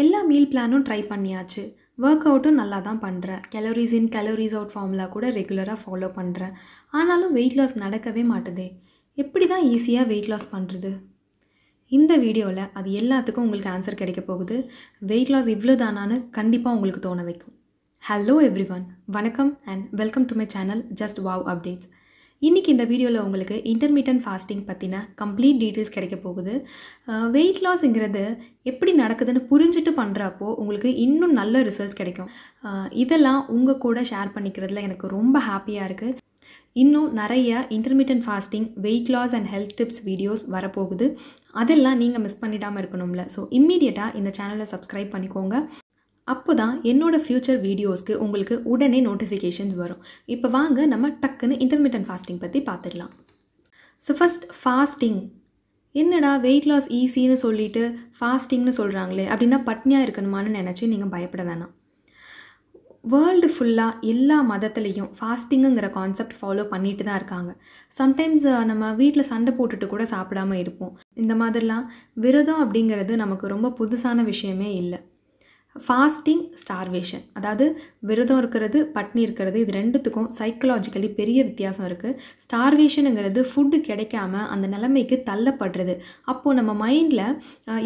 எல்லா மீல் பிளானும் ட்ரை பண்ணியாச்சு ஒர்க் அவுட்டும் நல்லா தான் பண்ணுறேன் calories in calories out formula கூட ரெகுலராக ஃபாலோ பண்ணுறேன் ஆனாலும் வெயிட் லாஸ் நடக்கவே மாட்டுதே எப்படி தான் ஈஸியாக வெயிட் லாஸ் பண்ணுறது இந்த வீடியோவில் அது எல்லாத்துக்கும் உங்களுக்கு ஆன்சர் கிடைக்க போகுது வெயிட் லாஸ் இவ்வளோ தானான்னு கண்டிப்பாக உங்களுக்கு தோண வைக்கும் ஹலோ எவ்ரி ஒன் வணக்கம் and welcome to my channel just wow updates இன்றைக்கி இந்த வீடியோவில் உங்களுக்கு இன்டர்மீடியன்ட் ஃபாஸ்டிங் பற்றின கம்ப்ளீட் டீட்டெயில்ஸ் கிடைக்க போகுது வெயிட் லாஸ்ங்கிறது எப்படி நடக்குதுன்னு புரிஞ்சுட்டு பண்ணுறப்போ உங்களுக்கு இன்னும் நல்ல ரிசல்ட்ஸ் கிடைக்கும் இதெல்லாம் உங்கள் கூட ஷேர் பண்ணிக்கிறதுல எனக்கு ரொம்ப ஹாப்பியாக இருக்குது இன்னும் நிறைய intermittent fasting weight loss and health tips videos வரப்போகுது அதெல்லாம் நீங்கள் மிஸ் பண்ணிடாமல் இருக்கணும்ல ஸோ இம்மீடியட்டாக இந்த சேனலை சப்ஸ்கிரைப் பண்ணிக்கோங்க அப்போ தான் என்னோடய ஃப்யூச்சர் வீடியோஸ்க்கு உங்களுக்கு உடனே நோட்டிஃபிகேஷன்ஸ் வரும் இப்போ வாங்க நம்ம டக்குன்னு இன்டர்மீடியன் ஃபாஸ்டிங் பற்றி பார்த்துடலாம் ஸோ ஃபஸ்ட் ஃபாஸ்டிங் என்னடா வெயிட் லாஸ் ஈஸின்னு சொல்லிட்டு ஃபாஸ்டிங்னு சொல்கிறாங்களே அப்படின்னா பட்னியாக இருக்கணுமான்னு நினச்சி நீங்கள் பயப்பட வேணாம் வேர்ல்டு ஃபுல்லாக எல்லா மதத்துலேயும் ஃபாஸ்டிங்குங்கிற கான்செப்ட் ஃபாலோ பண்ணிட்டு தான் இருக்காங்க சம்டைம்ஸ் நம்ம வீட்டில் சண்டை போட்டுட்டு கூட சாப்பிடாமல் இருப்போம் இந்த மாதிரிலாம் விரதம் அப்படிங்கிறது நமக்கு ரொம்ப புதுசான விஷயமே இல்லை ஃபாஸ்டிங் ஸ்டார்வேஷன் அதாவது விரதம் இருக்கிறது பட்னி இருக்கிறது இது ரெண்டுத்துக்கும் சைக்கலாஜிக்கலி பெரிய வித்தியாசம் இருக்குது ஸ்டார்வேஷனுங்கிறது ஃபுட்டு கிடைக்காம அந்த நிலைமைக்கு தள்ளப்படுறது அப்போது நம்ம மைண்டில்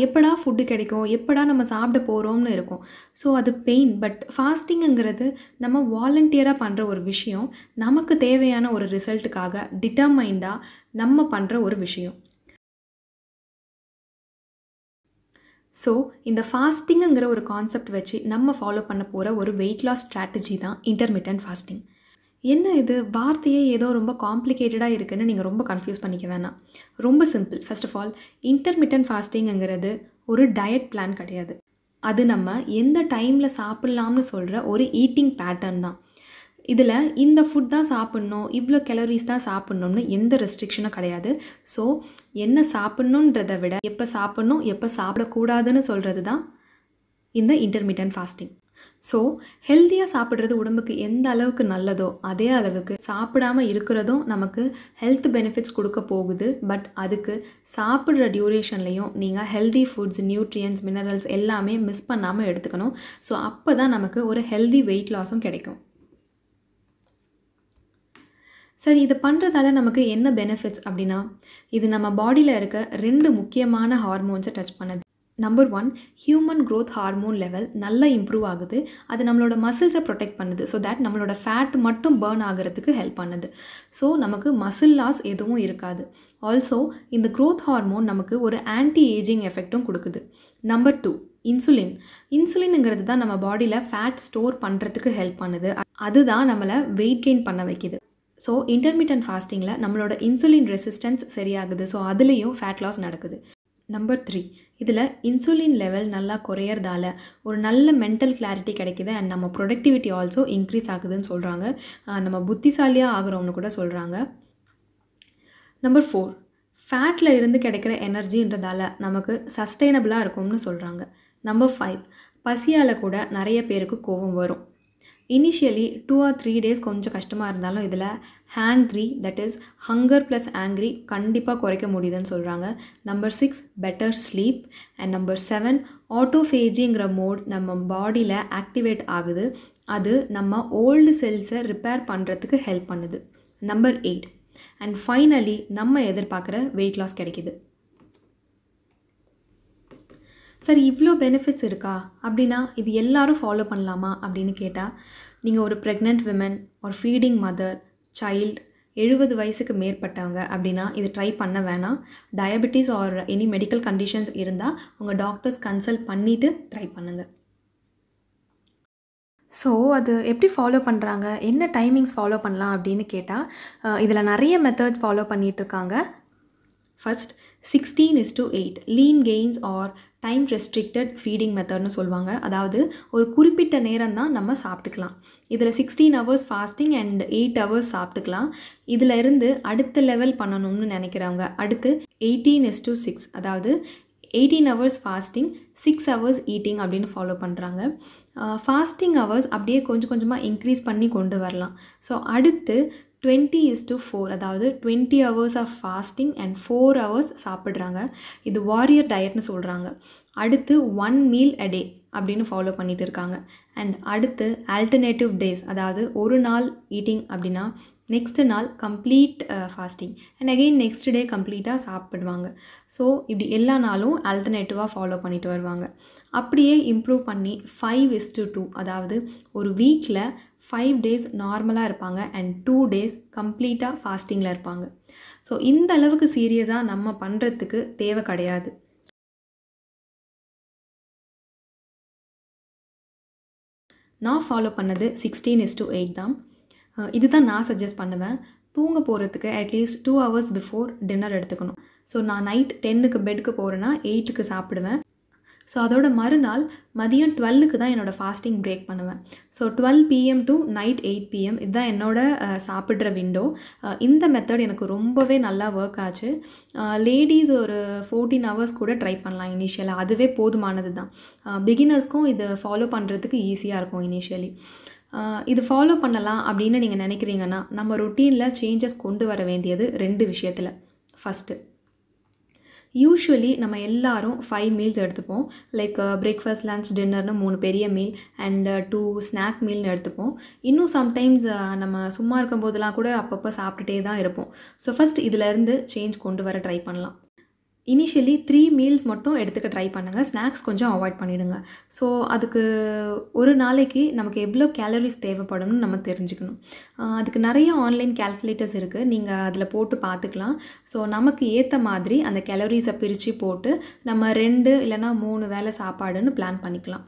எப்படா ஃபுட்டு கிடைக்கும் எப்படா நம்ம சாப்பிட போகிறோம்னு இருக்கும் ஸோ அது பெயின் பட் ஃபாஸ்டிங்குங்கிறது நம்ம வாலண்டியராக பண்ணுற ஒரு விஷயம் நமக்கு தேவையான ஒரு ரிசல்ட்டுக்காக டிட்டர்மைண்டாக நம்ம பண்ணுற ஒரு விஷயம் ஸோ இந்த ஃபாஸ்டிங்குங்கிற ஒரு கான்செப்ட் வச்சு நம்ம ஃபாலோ பண்ண போகிற ஒரு வெயிட் லாஸ் ஸ்ட்ராட்டஜி தான் இன்டர்மீடியன்ட் ஃபாஸ்டிங் என்ன இது வார்த்தையே ஏதோ ரொம்ப காம்ப்ளிகேட்டடாக இருக்குதுன்னு நீங்கள் ரொம்ப கன்ஃபியூஸ் பண்ணிக்க வேணாம் ரொம்ப simple first of all intermittent ஃபாஸ்டிங்குங்கிறது ஒரு டயட் பிளான் கிடையாது அது நம்ம எந்த டைமில் சாப்பிட்லாம்னு சொல்கிற ஒரு ஈட்டிங் பேட்டர்ன் தான் இதில் இந்த ஃபுட் தான் சாப்பிட்ணும் இவ்வளோ கேலரிஸ் தான் சாப்பிட்ணும்னு எந்த ரெஸ்ட்ரிக்ஷனும் கிடையாது ஸோ என்ன சாப்பிட்ணுன்றதை விட எப்போ சாப்பிட்ணும் எப்போ சாப்பிடக்கூடாதுன்னு சொல்கிறது தான் இந்த இன்டர்மீடியன் ஃபாஸ்டிங் ஸோ ஹெல்த்தியாக சாப்பிட்றது உடம்புக்கு எந்த அளவுக்கு நல்லதோ அதே அளவுக்கு சாப்பிடாமல் இருக்கிறதும் நமக்கு ஹெல்த் பெனிஃபிட்ஸ் கொடுக்க போகுது பட் அதுக்கு சாப்பிட்ற டியூரேஷன்லையும் நீங்கள் ஹெல்தி ஃபுட்ஸ் நியூட்ரியன்ஸ் மினரல்ஸ் எல்லாமே மிஸ் பண்ணாமல் எடுத்துக்கணும் ஸோ அப்போ தான் நமக்கு ஒரு ஹெல்தி வெயிட் லாஸும் கிடைக்கும் சரி இது பண்ணுறதால நமக்கு என்ன பெனிஃபிட்ஸ் அப்படின்னா இது நம்ம பாடியில் இருக்க ரெண்டு முக்கியமான ஹார்மோன்ஸை டச் பண்ணுது number one human growth hormone level நல்லா இம்ப்ரூவ் ஆகுது அது நம்மளோட மசில்ஸை ப்ரொடெக்ட் பண்ணுது ஸோ தேட் நம்மளோட ஃபேட் மட்டும் பேர்ன் ஆகிறதுக்கு ஹெல்ப் பண்ணுது ஸோ நமக்கு மசில் லாஸ் எதுவும் இருக்காது ஆல்சோ இந்த க்ரோத் ஹார்மோன் நமக்கு ஒரு ஆன்டி ஏஜிங் எஃபெக்ட்டும் கொடுக்குது நம்பர் டூ இன்சுலின் இன்சுலினுங்கிறது தான் நம்ம பாடியில் ஃபேட் ஸ்டோர் பண்ணுறதுக்கு ஹெல்ப் பண்ணுது அதுதான் நம்மளை வெயிட் கெயின் பண்ண வைக்கிது ஸோ இன்டர்மீடியன்ட் ஃபாஸ்டிங்கில் நம்மளோட இன்சுலின் ரெசிஸ்டன்ஸ் சரியாகுது ஸோ அதுலேயும் ஃபேட் லாஸ் நடக்குது நம்பர் த்ரீ இதில் இன்சுலின் லெவல் நல்லா குறையறதால ஒரு நல்ல மென்டல் கிளாரிட்டி கிடைக்குது அண்ட் நம்ம ப்ரொடக்டிவிட்டி ஆல்சோ இன்க்ரீஸ் ஆகுதுன்னு சொல்கிறாங்க நம்ம புத்திசாலியாக ஆகிறோம்னு கூட சொல்கிறாங்க நம்பர் ஃபோர் ஃபேட்டில் இருந்து கிடைக்கிற எனர்ஜின்றதால நமக்கு சஸ்டைனபிளாக இருக்கும்னு சொல்கிறாங்க நம்பர் ஃபைவ் பசியால் கூட நிறைய பேருக்கு கோபம் வரும் initially two or three days கொஞ்சம் கஷ்டமாக இருந்தாலும் இதில் hangry that is hunger plus angry கண்டிப்பாக குறைக்க முடியுதுன்னு சொல்கிறாங்க number six better sleep and number seven ஆட்டோஃபேஜிங்கிற மோட் நம்ம பாடியில் ஆக்டிவேட் ஆகுது அது நம்ம ஓல்டு செல்ஸை ரிப்பேர் பண்ணுறதுக்கு ஹெல்ப் பண்ணுது நம்பர் எயிட் அண்ட் ஃபைனலி நம்ம எதிர்பார்க்குற வெயிட் லாஸ் கிடைக்கிது சரி இவ்வளோ பெனிஃபிட்ஸ் இருக்கா அப்படின்னா இது எல்லாரும் ஃபாலோ பண்ணலாமா அப்படின்னு கேட்டால் நீங்கள் ஒரு ப்ரெக்னென்ட் விமன் ஒரு ஃபீடிங் மதர் சைல்டு எழுபது வயசுக்கு மேற்பட்டவங்க அப்படின்னா இது ட்ரை பண்ண வேணாம் diabetes or any medical conditions இருந்தால் உங்கள் டாக்டர்ஸ் கன்சல்ட் பண்ணிவிட்டு ட்ரை பண்ணுங்கள் ஸோ அது எப்படி ஃபாலோ பண்ணுறாங்க என்ன டைமிங்ஸ் ஃபாலோ பண்ணலாம் அப்படின்னு கேட்டால் இதில் நிறைய மெத்தட்ஸ் ஃபாலோ பண்ணிகிட்ருக்காங்க first sixteen is to eight lean gains or time restricted feeding மெத்தட்னு சொல்லுவாங்க அதாவது ஒரு குறிப்பிட்ட நேரம் தான் நம்ம சாப்பிட்டுக்கலாம் இதில் sixteen hours fasting and eight hours சாப்பிட்டுக்கலாம் இதில் இருந்து அடுத்த லெவல் பண்ணணும்னு நினைக்கிறவங்க அடுத்து எயிட்டீன் எஸ் டூ சிக்ஸ் அதாவது eighteen hours fasting six hours eating அப்படின்னு ஃபாலோ பண்ணுறாங்க ஃபாஸ்டிங் ஹவர்ஸ் அப்படியே கொஞ்சம் கொஞ்சமாக இன்க்ரீஸ் பண்ணி கொண்டு வரலாம் ஸோ அடுத்து டுவெண்ட்டி இஸ் டு ஃபோர் அதாவது twenty hours of fasting and four hours சாப்பிட்றாங்க இது வாரியர் டயட்னு சொல்கிறாங்க அடுத்து ஒன் மீல் அ டே அப்படின்னு ஃபாலோ பண்ணிகிட்டு இருக்காங்க அண்ட் அடுத்து ஆல்டர்னேட்டிவ் டேஸ் அதாவது ஒரு நாள் ஈட்டிங் அப்படின்னா நெக்ஸ்ட் நாள் complete fasting and again next day கம்ப்ளீட்டாக சாப்பிடுவாங்க ஸோ இப்படி எல்லா நாளும் ஆல்டர்னேட்டிவாக ஃபாலோ பண்ணிட்டு வருவாங்க அப்படியே இம்ப்ரூவ் பண்ணி ஃபைவ் இஸ் டு டூ அதாவது ஒரு வீக்கில் ஃபைவ் டேஸ் நார்மலாக இருப்பாங்க அண்ட் டூ டேஸ் கம்ப்ளீட்டாக ஃபாஸ்டிங்கில் இருப்பாங்க ஸோ இந்த அளவுக்கு சீரியஸாக நம்ம பண்ணுறதுக்கு தேவை கிடையாது நான் ஃபாலோ பண்ணது சிக்ஸ்டீன் இஸ் டு எயிட் தான் இதுதான் நான் சஜஸ்ட் பண்ணுவேன் தூங்க போகிறதுக்கு atleast two hours before dinner எடுத்துக்கணும் ஸோ நான் நைட் டென்னுக்கு பெட்டுக்கு போகிறேன்னா எயிட்டுக்கு சாப்பிடுவேன் ஸோ அதோட மறுநாள் மதியம் டுவெல்லுக்கு தான் என்னோடய ஃபாஸ்டிங் பிரேக் பண்ணுவேன் so twelve PM to night eight PM இதுதான் என்னோடய சாப்பிட்ற விண்டோ இந்த மெத்தட் எனக்கு ரொம்பவே நல்லா ஒர்க் ஆச்சு லேடிஸ் ஒரு ஃபோர்டீன் ஹவர்ஸ் கூட ட்ரை பண்ணலாம் இனிஷியலாக அதுவே போதுமானது தான் பிகினர்ஸ்க்கும் இது ஃபாலோ பண்ணுறதுக்கு ஈஸியாக இருக்கும் இனிஷியலி இது ஃபாலோ பண்ணலாம் அப்படின்னு நீங்கள் நினைக்கிறீங்கன்னா நம்ம ரொட்டீனில் சேஞ்சஸ் கொண்டு வர வேண்டியது ரெண்டு விஷயத்தில் ஃபஸ்ட்டு யூஸ்வலி நம்ம எல்லாரும் ஃபைவ் மீல்ஸ் எடுத்துப்போம் லைக் பிரேக்ஃபாஸ்ட் லன்ச் டின்னர்னு மூணு பெரிய மீல் அண்ட் டூ ஸ்நாக் மீல்னு எடுத்துப்போம் இன்னும் சம்டைம்ஸ் uh, நம்ம சும்மா இருக்கும்போதெல்லாம் கூட அப்பப்போ சாப்பிட்டுட்டே தான் இருப்போம் ஸோ ஃபஸ்ட் இதிலேருந்து சேஞ்ச் கொண்டு வர ட்ரை பண்ணலாம் இனிஷியலி த்ரீ மீல்ஸ் மட்டும் எடுத்துக்க ட்ரை பண்ணுங்கள் ஸ்நாக்ஸ் கொஞ்சம் அவாய்ட் பண்ணிவிடுங்க ஸோ அதுக்கு ஒரு நாளைக்கு நமக்கு எவ்வளோ கேலரிஸ் தேவைப்படும்னு நம்ம தெரிஞ்சுக்கணும் அதுக்கு நிறைய ஆன்லைன் கேல்குலேட்டர்ஸ் இருக்குது நீங்கள் அதில் போட்டு பார்த்துக்கலாம் ஸோ நமக்கு ஏற்ற மாதிரி அந்த கேலரிஸை பிரித்து போட்டு நம்ம ரெண்டு இல்லைனா மூணு வேலை சாப்பாடுன்னு பிளான் பண்ணிக்கலாம்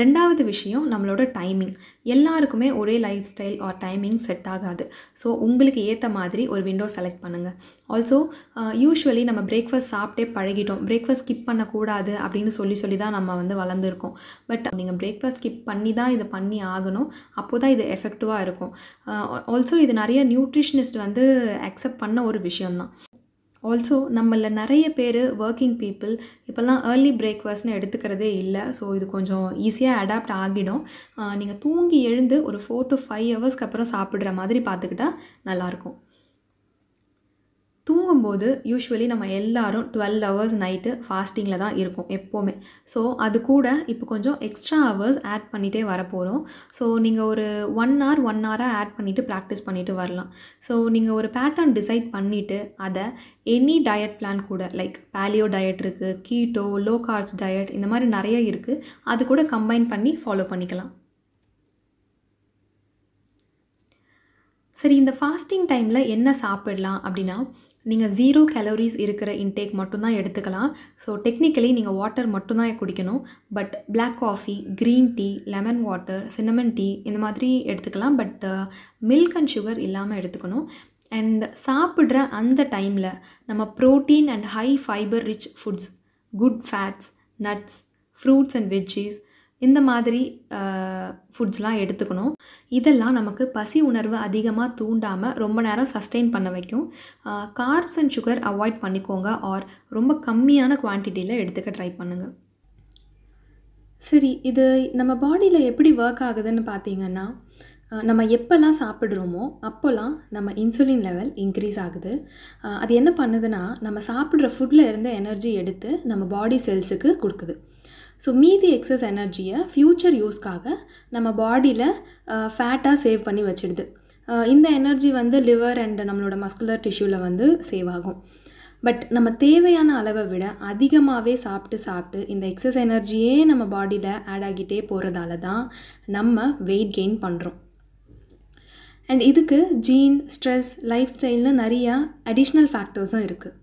ரெண்டாவது விஷயம் நம்மளோட டைமிங் எல்லாருக்குமே ஒரே lifestyle or timing set ஆகாது ஸோ உங்களுக்கு ஏற்ற மாதிரி ஒரு விண்டோ செலக்ட் பண்ணுங்கள் ஆல்சோ யூஸ்வலி நம்ம பிரேக்ஃபாஸ்ட் சாப்பிட்டே பழகிட்டோம் பிரேக்ஃபாஸ்ட் ஸ்கிப் பண்ணக்கூடாது அப்படின்னு சொல்லி சொல்லி தான் நம்ம வந்து வளர்ந்துருக்கோம் பட் நீங்கள் பிரேக்ஃபாஸ்ட் ஸ்கிப் பண்ணி தான் இதை பண்ணி ஆகணும் அப்போ தான் இது எஃபெக்டிவாக இருக்கும் ஆல்சோ இது நிறைய நியூட்ரிஷனிஸ்ட் வந்து அக்செப்ட் பண்ண ஒரு விஷயம்தான் ஆல்சோ நம்மளில் நிறைய பேர் ஒர்க்கிங் பீப்புள் இப்போல்லாம் ஏர்லி பிரேக்ஃபாஸ்ட்னு எடுத்துக்கிறதே இல்லை ஸோ இது கொஞ்சம் ஈஸியாக அடாப்ட் ஆகிடும் நீங்கள் தூங்கி எழுந்து ஒரு ஃபோர் டு ஃபைவ் ஹவர்ஸ்க்கு அப்புறம் சாப்பிட்ற மாதிரி பார்த்துக்கிட்டா நல்லாயிருக்கும் தூங்கும்போது யூஸ்வலி நம்ம எல்லோரும் டுவெல் ஹவர்ஸ் நைட்டு ஃபாஸ்டிங்கில் தான் இருக்கும் எப்போவுமே ஸோ அது கூட இப்போ கொஞ்சம் எக்ஸ்ட்ரா ஹவர்ஸ் ஆட் பண்ணிகிட்டே வரப்போகிறோம் ஸோ நீங்கள் ஒரு ஒன் ஹவர் ஒன் ஹவராக ஆட் பண்ணிவிட்டு ப்ராக்டிஸ் பண்ணிவிட்டு வரலாம் ஸோ நீங்கள் ஒரு பேட்டர்ன் டிசைட் பண்ணிவிட்டு அதை எனி டயட் பிளான் கூட லைக் பேலியோ டயட் இருக்குது கீட்டோ லோ கார்ப்ஸ் டயட் இந்த மாதிரி நிறைய இருக்குது அது கூட கம்பைன் பண்ணி ஃபாலோ பண்ணிக்கலாம் சரி இந்த ஃபாஸ்டிங் டைமில் என்ன சாப்பிடலாம் அப்படின்னா நீங்கள் ஜீரோ கேலோரிஸ் இருக்கிற இன்டேக் மட்டும்தான் எடுத்துக்கலாம் ஸோ டெக்னிக்கலி நீங்கள் வாட்டர் மட்டும்தான் குடிக்கணும் but black coffee green tea lemon water cinnamon tea இந்த மாதிரி எடுத்துக்கலாம் பட் மில்க் அண்ட் சுகர் இல்லாமல் எடுத்துக்கணும் அண்ட் சாப்பிட்ற அந்த டைமில் நம்ம protein and high fibre rich foods good fats nuts fruits and veggies இந்த மாதிரி ஃபுட்ஸ்லாம் எடுத்துக்கணும் இதெல்லாம் நமக்கு பசி உணர்வு அதிகமாக தூண்டாமல் ரொம்ப நேரம் சஸ்டெயின் பண்ண வைக்கும் கார்ப்ஸ் அண்ட் சுகர் அவாய்ட் பண்ணிக்கோங்க ஆர் ரொம்ப கம்மியான குவான்டிட்டியில் எடுத்துக்க ட்ரை பண்ணுங்கள் சரி இது நம்ம பாடியில் எப்படி ஒர்க் ஆகுதுன்னு பார்த்தீங்கன்னா நம்ம எப்போல்லாம் சாப்பிட்றோமோ அப்போல்லாம் நம்ம இன்சுலின் லெவல் இன்க்ரீஸ் ஆகுது அது என்ன பண்ணுதுன்னா நம்ம சாப்பிட்ற ஃபுட்டில் இருந்த எனர்ஜி எடுத்து நம்ம பாடி செல்ஸுக்கு கொடுக்குது ஸோ மீதி எக்ஸஸ் எனர்ஜியை ஃப்யூச்சர் யூஸ்க்காக நம்ம பாடியில் ஃபேட்டாக சேவ் பண்ணி வச்சிடுது இந்த எனர்ஜி வந்து லிவர் அண்ட் நம்மளோட மஸ்குலர் டிஷ்யூவில் வந்து சேவ் ஆகும் பட் நம்ம தேவையான அளவை விட அதிகமாகவே சாப்பிட்டு சாப்பிட்டு இந்த எக்ஸஸ் எனர்ஜியே நம்ம பாடியில் ஆட் ஆகிட்டே போகிறதால தான் நம்ம வெயிட் கெயின் பண்ணுறோம் அண்ட் இதுக்கு ஜீன் ஸ்ட்ரெஸ் லைஃப் ஸ்டைல்னு நிறையா அடிஷ்னல் ஃபேக்டர்ஸும் இருக்குது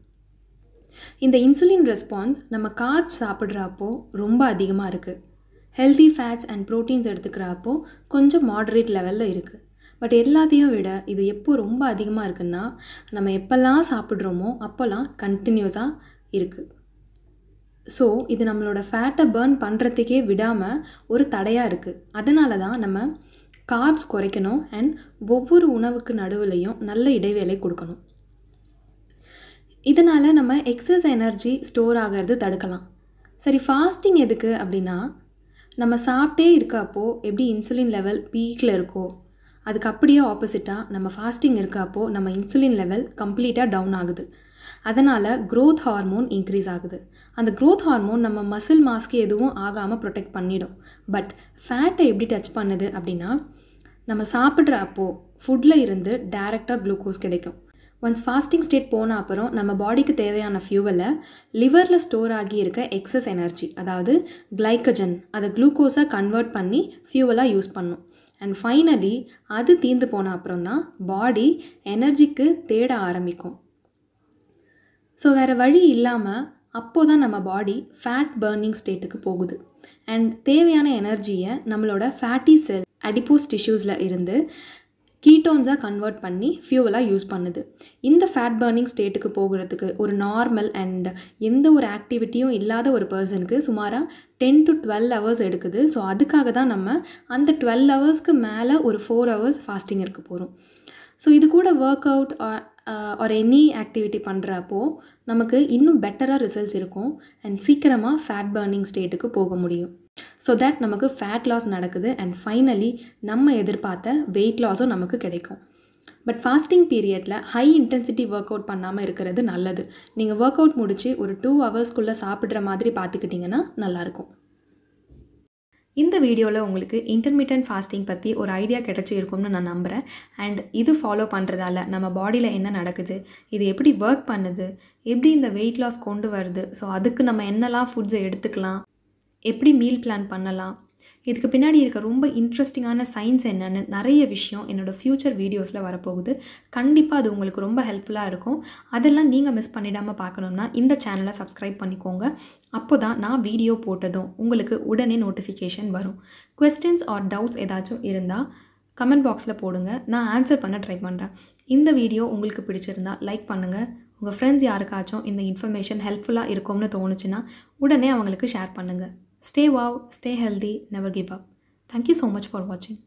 இந்த இன்சுலின் ரெஸ்பான்ஸ் நம்ம கார்ப்ஸ் சாப்பிட்றப்போ ரொம்ப அதிகமாக இருக்குது ஹெல்தி ஃபேட்ஸ் அண்ட் ப்ரோட்டீன்ஸ் எடுத்துக்கிறப்போ கொஞ்சம் மாடரேட் லெவலில் இருக்குது பட் எல்லாத்தையும் விட இது எப்போ ரொம்ப அதிகமாக இருக்குன்னா நம்ம எப்போல்லாம் சாப்பிட்றோமோ அப்போல்லாம் கண்டினியூஸாக இருக்குது ஸோ இது நம்மளோட ஃபேட்டை பேர்ன் பண்ணுறதுக்கே விடாமல் ஒரு தடையாக இருக்குது அதனால தான் நம்ம கார்ப்ஸ் குறைக்கணும் அண்ட் ஒவ்வொரு உணவுக்கு நடுவுலையும் நல்ல இடைவேளை கொடுக்கணும் இதனால் நம்ம எக்ஸஸ் எனர்ஜி ஸ்டோர் ஆகிறது தடுக்கலாம் சரி ஃபாஸ்டிங் எதுக்கு அப்படின்னா நம்ம சாப்பிட்டே இருக்கப்போ எப்படி இன்சுலின் லெவல் பீக்கில் இருக்கோ அதுக்கு அப்படியே ஆப்போசிட்டாக நம்ம ஃபாஸ்டிங் இருக்கப்போ நம்ம இன்சுலின் லெவல் கம்ப்ளீட்டாக டவுன் ஆகுது அதனால் க்ரோத் ஹார்மோன் இன்க்ரீஸ் ஆகுது அந்த க்ரோத் ஹார்மோன் நம்ம மசில் மாஸ்க்கு எதுவும் ஆகாமல் ப்ரொடெக்ட் பண்ணிடும் பட் ஃபேட்டை எப்படி டச் பண்ணுது அப்படின்னா நம்ம சாப்பிட்ற அப்போது ஃபுட்டில் இருந்து டேரெக்டாக குளுக்கோஸ் கிடைக்கும் ஒன்ஸ் ஃபாஸ்டிங் ஸ்டேட் போன அப்புறம் நம்ம பாடிக்கு தேவையான ஃபியூவலை லிவரில் ஸ்டோர் ஆகி இருக்க எக்ஸஸ் எனர்ஜி அதாவது கிளைக்கஜன் அதை குளுக்கோஸாக கன்வெர்ட் பண்ணி ஃபியூவலாக யூஸ் பண்ணும் அண்ட் ஃபைனலி அது தீர்ந்து போன அப்புறம் தான் பாடி எனர்ஜிக்கு தேட ஆரம்பிக்கும் ஸோ வேறு வழி இல்லாமல் அப்போது தான் நம்ம பாடி ஃபேட் பர்னிங் ஸ்டேட்டுக்கு போகுது அண்ட் தேவையான எனர்ஜியை நம்மளோட ஃபேட்டி செல் அடிப்போஸ் டிஷ்யூஸில் இருந்து கீட்டோன்ஸாக கன்வெர்ட் பண்ணி ஃபியூவலாக யூஸ் பண்ணுது இந்த ஃபேட் பர்னிங் ஸ்டேட்டுக்கு போகிறதுக்கு ஒரு நார்மல் அண்ட் எந்த ஒரு ஆக்டிவிட்டியும் இல்லாத ஒரு பர்சனுக்கு சுமாராக டென் டு டுவெல் ஹவர்ஸ் எடுக்குது ஸோ அதுக்காக தான் நம்ம அந்த டுவெல் ஹவர்ஸ்க்கு மேலே ஒரு ஃபோர் ஹவர்ஸ் ஃபாஸ்டிங் இருக்க போகிறோம் ஸோ இது கூட ஒர்க் அவுட் ஒரு எனி ஆக்டிவிட்டி பண்ணுறப்போ நமக்கு இன்னும் பெட்டராக ரிசல்ட்ஸ் இருக்கும் அண்ட் சீக்கிரமாக ஃபேட் பர்னிங் ஸ்டேட்டுக்கு போக முடியும் ஸோ தட் நமக்கு ஃபேட் லாஸ் நடக்குது அண்ட் ஃபைனலி நம்ம எதிர்பார்த்த வெயிட் லாஸும் நமக்கு கிடைக்கும் பட் ஃபாஸ்டிங் பீரியடில் ஹை இன்டென்சிட்டி ஒர்க் அவுட் பண்ணாமல் இருக்கிறது நல்லது நீங்கள் ஒர்க் அவுட் முடித்து ஒரு டூ ஹவர்ஸ்க்குள்ளே சாப்பிட்ற மாதிரி பார்த்துக்கிட்டிங்கன்னா நல்லாயிருக்கும் இந்த வீடியோவில் உங்களுக்கு இன்டர்மீடியன்ட் ஃபாஸ்டிங் பற்றி ஒரு ஐடியா கிடச்சி இருக்கும்னு நான் நம்புகிறேன் அண்ட் இது ஃபாலோ பண்ணுறதால நம்ம பாடியில் என்ன நடக்குது இது எப்படி ஒர்க் பண்ணுது எப்படி இந்த வெயிட் லாஸ் கொண்டு வருது ஸோ அதுக்கு நம்ம என்னெல்லாம் ஃபுட்ஸை எடுத்துக்கலாம் எப்படி மீல் பிளான் பண்ணலாம் இதுக்கு பின்னாடி இருக்க ரொம்ப இன்ட்ரெஸ்டிங்கான சயின்ஸ் என்னென்னு நிறைய விஷயம் என்னோடய ஃப்யூச்சர் வீடியோஸில் வரப்போகுது கண்டிப்பாக அது உங்களுக்கு ரொம்ப ஹெல்ப்ஃபுல்லாக இருக்கும் அதெல்லாம் நீங்கள் மிஸ் பண்ணிடாமல் பார்க்கணுன்னா இந்த சேனலை சப்ஸ்கிரைப் பண்ணிக்கோங்க அப்போ தான் நான் வீடியோ போட்டதும் உங்களுக்கு உடனே நோட்டிஃபிகேஷன் வரும் கொஸ்டின்ஸ் ஆர் டவுட்ஸ் ஏதாச்சும் இருந்தால் கமெண்ட் பாக்ஸில் போடுங்க நான் ஆன்சர் பண்ண ட்ரை பண்ணுறேன் இந்த வீடியோ உங்களுக்கு பிடிச்சிருந்தா லைக் பண்ணுங்கள் உங்கள் ஃப்ரெண்ட்ஸ் யாருக்காச்சும் இந்த இன்ஃபர்மேஷன் ஹெல்ப்ஃபுல்லாக இருக்கும்னு தோணுச்சுன்னா உடனே அவங்களுக்கு ஷேர் பண்ணுங்கள் Stay wow, stay healthy, never give up. Thank you so much for watching.